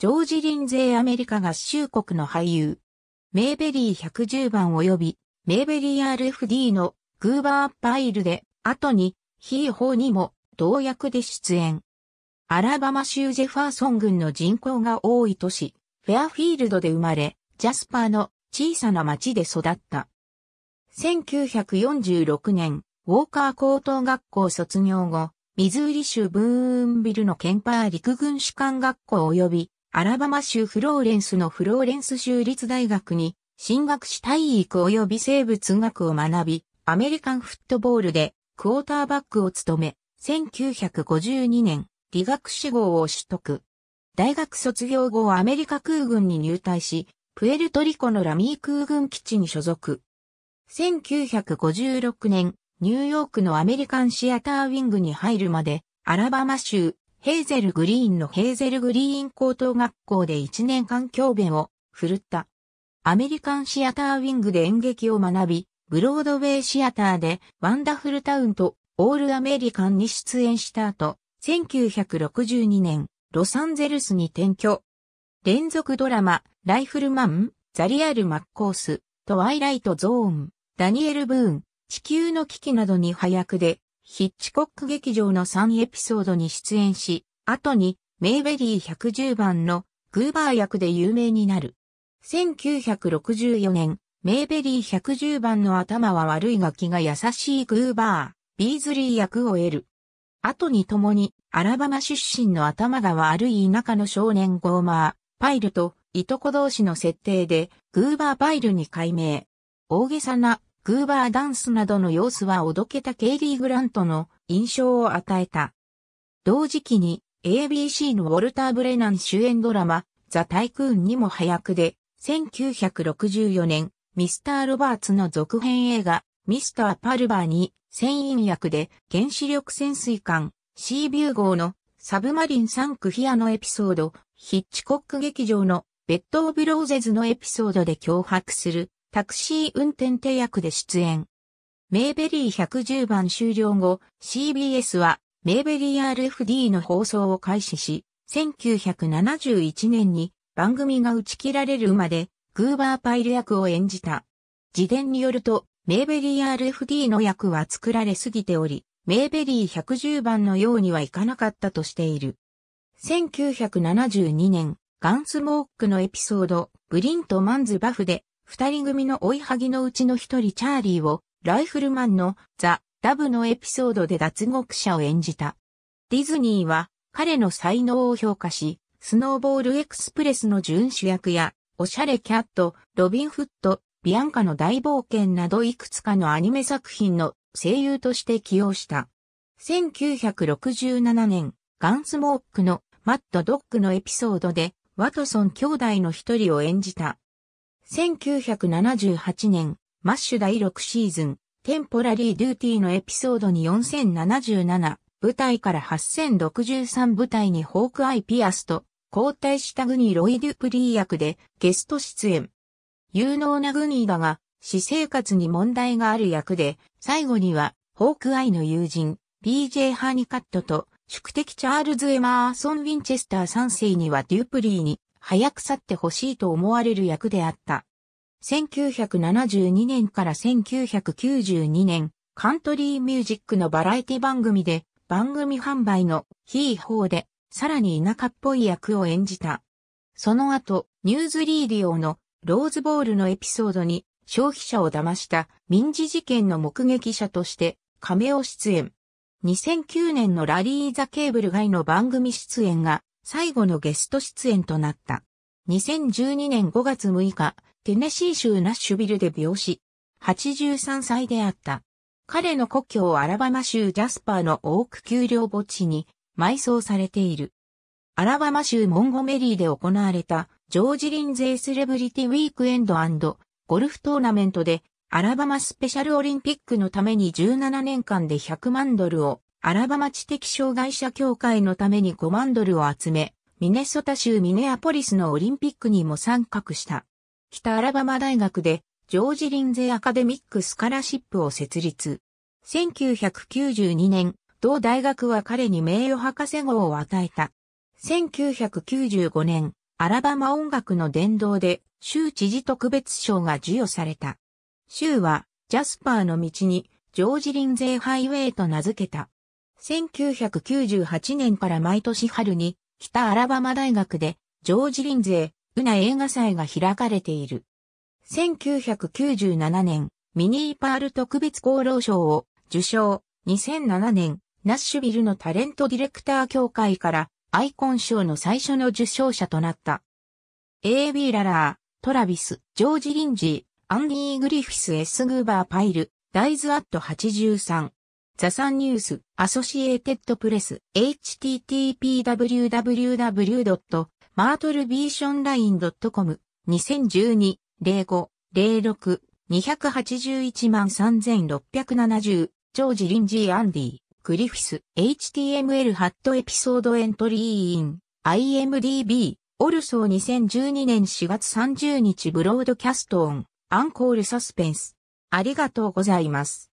ジョージ・リンゼイ・アメリカ合衆国の俳優。メーベリー110番及び、メーベリー RFD のグーバーパイルで、後に、ヒーホーにも、同役で出演。アラバマ州ジェファーソン郡の人口が多い都市、フェアフィールドで生まれ、ジャスパーの小さな町で育った。1946年、ウォーカー高等学校卒業後、ミズーリ州ブーンビルのケンパー陸軍士官学校及びアラバマ州フローレンスのフローレンス州立大学に進学し体育及び生物学を学び、アメリカンフットボールでクォーターバックを務め、1952年、理学士号を取得。大学卒業後アメリカ空軍に入隊し、プエルトリコのラミー空軍基地に所属。1956年、ニューヨークのアメリカンシアターウィングに入るまで、アラバマ州ヘーゼルグリーンのヘーゼルグリーン高等学校で1年間教鞭を振るった。アメリカンシアターウィングで演劇を学び、ブロードウェイシアターでワンダフルタウンとオールアメリカンに出演した後、1962年、ロサンゼルスに転居。連続ドラマ、ライフルマン、ザリアル・マッコース、トワイライト・ゾーン、ダニエル・ブーン、地球の危機などに早くで、ヒッチコック劇場の3エピソードに出演し、後にメイベリー110番のグーバー役で有名になる。1964年、メイベリー110番の頭は悪いが気が優しいグーバー、ビーズリー役を得る。後に共にアラバマ出身の頭が悪い田舎の少年ゴーマー、パイルといとこ同士の設定でグーバーパイルに改名。大げさなグーバーダンスなどの様子はおどけたケイリー・グラントの印象を与えた。同時期に ABC のウォルター・ブレナン主演ドラマ、ザ・タイクーンにも早くで、1964年、ミスター・ロバーツの続編映画、ミスター・パルバーに、船員役で原子力潜水艦、シービュー号のサブマリンサンクヒアのエピソード、ヒッチコック劇場のベッド・オブ・ローゼズのエピソードで脅迫するタクシー運転手役で出演。メイベリー110番終了後、CBS はメイベリー RFD の放送を開始し、1971年に番組が打ち切られるまで、グーバーパイル役を演じた。自伝によると、メイベリー RFD の役は作られすぎており、メイベリー110番のようにはいかなかったとしている。1972年、ガンスモークのエピソード、ブリント・マンズ・バフで、二人組の追いはぎのうちの一人チャーリーを、ライフルマンのザ・ダブのエピソードで脱獄者を演じた。ディズニーは彼の才能を評価し、スノーボールエクスプレスの準主役や、オシャレキャット、ロビンフット、ビアンカの大冒険などいくつかのアニメ作品の声優として起用した。1967年、ガンスモークのマット・ドッグのエピソードで、ワトソン兄弟の一人を演じた。1978年、マッシュ第6シーズン、テンポラリーデューティーのエピソードに4077、舞台から8063舞台にホークアイ・ピアスと、交代したグニー・ロイ・デュプリー役でゲスト出演。有能なグニーだが、私生活に問題がある役で、最後には、ホークアイの友人、PJ ハーニカットと、宿敵チャールズ・エマーソン・ウィンチェスター3世にはデュプリーに早く去ってほしいと思われる役であった。1972年から1992年、カントリーミュージックのバラエティ番組で番組販売のヒーホーでさらに田舎っぽい役を演じた。その後、ニューズリーディオのローズボールのエピソードに消費者を騙した民事事件の目撃者として亀を出演。2009年のラリー・ザ・ケーブル外の番組出演が最後のゲスト出演となった。2012年5月6日、テネシー州ナッシュビルで病死。83歳であった。彼の故郷アラバマ州ジャスパーのオーク丘陵墓地に埋葬されている。アラバマ州モンゴメリーで行われたジョージ・リンゼイセレブリティウィークエンドゴルフトーナメントでアラバマスペシャルオリンピックのために17年間で100万ドルをアラバマ知的障害者協会のために5万ドルを集め、ミネソタ州ミネアポリスのオリンピックにも参画した。北アラバマ大学で、ジョージ・リンゼ・アカデミック・スカラシップを設立。1992年、同大学は彼に名誉博士号を与えた。1995年、アラバマ音楽の殿堂で、州知事特別賞が授与された。州は、ジャスパーの道に、ジョージ・リンゼーハイウェイと名付けた。1998年から毎年春に北アラバマ大学でジョージ・リンゼー、ウナ映画祭が開かれている。1997年、ミニーパール特別功労賞を受賞。2007年、ナッシュビルのタレントディレクター協会からアイコン賞の最初の受賞者となった。A.B. ララー、トラビス、ジョージ・リンジー、アンディ・グリフィス・ S・ グーバー・パイル、ダイズ・アット83。ザサンニュース、アソシエーテッドプレス、http://www.martlevisionline.com、2012、05、06、281万3670、ジョージ・リンジー・アンディ、グリフィス、HTML ハットエピソードエントリーイン、IMDB、オルソー2012年4月30日ブロードキャストオン、アンコールサスペンス。ありがとうございます。